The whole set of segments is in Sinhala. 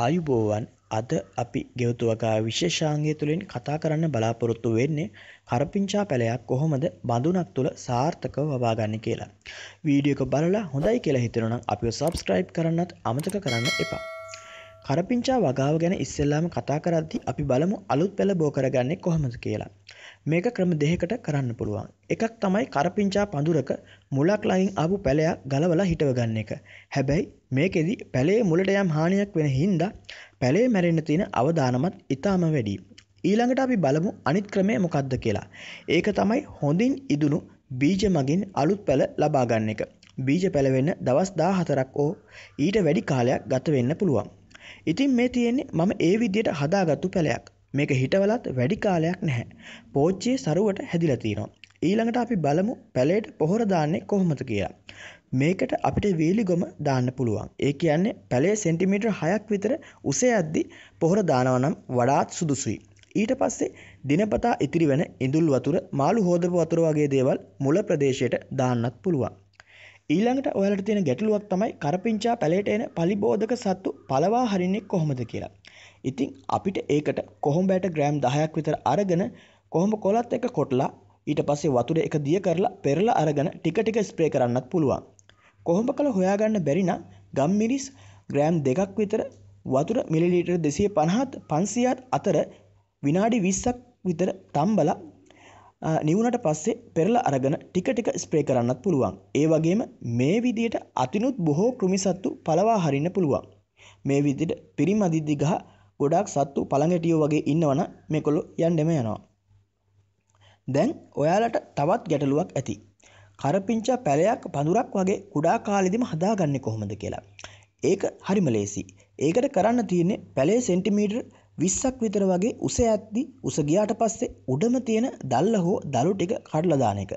ආයුබෝවන් අද අපි ගෙවතුවකා විශේෂාංගය තුළින් කතා කරන්න බලාපොරොත්තු වෙන්නේ කරපිංචා පැළයක් කොහොමද බඳුනක් තුළ සාර්ථකව වබාගන්න කියලා. වීඩියක බලලා හොඳයි කියලා හිතෙනනම් අපි සබස්ක්‍රයිබ් කරන්නත් අමතක කරන්න එපා. කරපිංචා වගාව ගැන ඉස්සෙල්ලාම කතා කරද්දි අපි බලමු අලුත් පැළ බෝකරගන්නේ කොහොමද කියලා. මේක ක්‍රම දෙහකට කරන්න පුළුවන් එකක් තමයි කරපිංචා පඳුරක මුලක් ලයින් ආපු පැලයක් ගලවලා හිටව ගන්න එක හැබැයි මේකෙදි පැලේ මුලට යම් හානියක් වෙන හින්දා පැලේ මැරෙන්න තියෙන අවධානමත් ඉතාම වැඩි ඊළඟට අපි බලමු අනිත් ක්‍රමය මොකක්ද කියලා ඒක තමයි හොඳින් ඉදුණු බීජ මගින් අලුත් පැල ලබා ගන්න එක බීජ පැලවෙන්න දවස් දා හතරක් ඕ ඊට වැඩි කාලයක් ගත වෙන්න පුළුවන්. ඉතින් මේ තියෙන්නේ මම ඒ විදියට හදාගත්තු පැලයක් මේක හිටවලත් වැඩි කාලයක් නැහැ. පෝච්චිය සරුවට හැදිලා තියෙනවා. ඊළඟට අපි බලමු පැලේට පොහොර දාන්නේ කොහොමද කියලා. මේකට අපිට වීලි ගොම දාන්න පුළුවන්. ඒ කියන්නේ පැලේ සෙන්ටිමීටර් 6ක් විතර උස යද්දි පොහොර දානවා නම් වඩාත් සුදුසුයි. ඊට පස්සේ දිනපතා ඉතිරි වෙන ඉඳුල් වතුර, මාළු හෝදපු වතුර වගේ දේවල් මුල ප්‍රදේශයට දාන්නත් පුළුවන්. ඊළඟට ඔයාලට තියෙන ගැටලුවක් තමයි කරපිංචා පැලේට එන පලිබෝධක සත්තු පලවා හරින්නේ කොහොමද කියලා. ඉතින් අපිට ඒකට කොහොඹෑට ග්‍රෑම් 10ක් විතර අරගෙන කොහොඹ කොලත් එක කොටලා ඊට පස්සේ වතුර එක දිය කරලා පෙරලා අරගෙන ටික ටික ස්ප්‍රේ කරන්නත් පුළුවන්. කොහොඹ කල හොයාගන්න බැරි නම් ගම් මිරිස් ග්‍රෑම් දෙකක් විතර වතුර මිලිලීටර් 250ත් 500ත් අතර විනාඩි 20ක් විතර තම්බලා නිවුණට පස්සේ පෙරල අරගෙන ටික ටික ස්ප්‍රේ කරන්නත් පුළුවන්. ඒ වගේම මේ විදියට අතිනුත් බොහෝ කෘමි සත්තු පලවා හරින්න පුළුවන්. මේ විදියට පිරිම් අදිද්දි ගහ ගොඩාක් සත්තු පළඟැටියෝ වගේ ඉන්නවනම් මේකොල්ලෝ යන්නෙම යනවා. දැන් ඔයාලට තවත් ගැටලුවක් ඇති. කරපිංචා පැලයක් පඳුරක් වගේ කුඩා කාලෙදිම හදාගන්නේ කොහොමද කියලා. ඒක හරිම ලේසි. ඒකට කරන්න තියෙන්නේ පැලේ සෙන්ටිමීටර් විස්සක් විතර වගේ උස ඇද්දි උස ගියාට පස්සේ උඩම තියෙන දල්ල හෝ දළු ටික කඩලා දාන එක.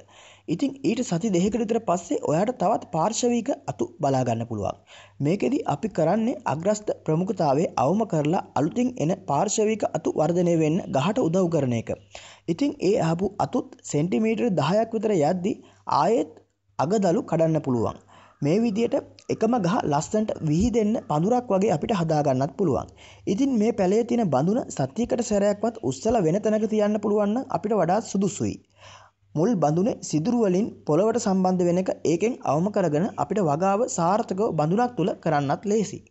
ඉතින් ඊට සති දෙකකට විතර පස්සේ ඔයාට තවත් පාර්ශවික අතු බලා ගන්න පුළුවන්. මේකෙදි අපි කරන්නේ අග්‍රස්ත ප්‍රමුඛතාවයේ අවම කරලා අලුතින් එන පාර්ශවික අතු වර්ධනය වෙන්න ගහට උදව් කරන එක. ඉතින් ඒ ආපු අතුත් සෙන්ටිමීටර් 10ක් විතර යද්දි ආයෙත් අගදලු කඩන්න පුළුවන්. මේ විදියට එකම ගහ ලස්සන්ට විහිදෙන්න පඳුරක් වගේ අපිට හදාගන්නත් පුළුවන්. ඉතින් මේ පැළේ තියෙන බඳුන සතියකට සැරයක්වත් උස්සල වෙන තැනක තියන්න පුළුවන් නම් අපිට වඩාත් සුදුසුයි. මුල් බඳුනේ සිදුරු වලින් පොළවට සම්බන්ධ වෙන එක ඒකෙන් අවම කරගෙන අපිට වගාව සාර්ථකව බඳුනක් තුල කරන්නත් ලේසියි.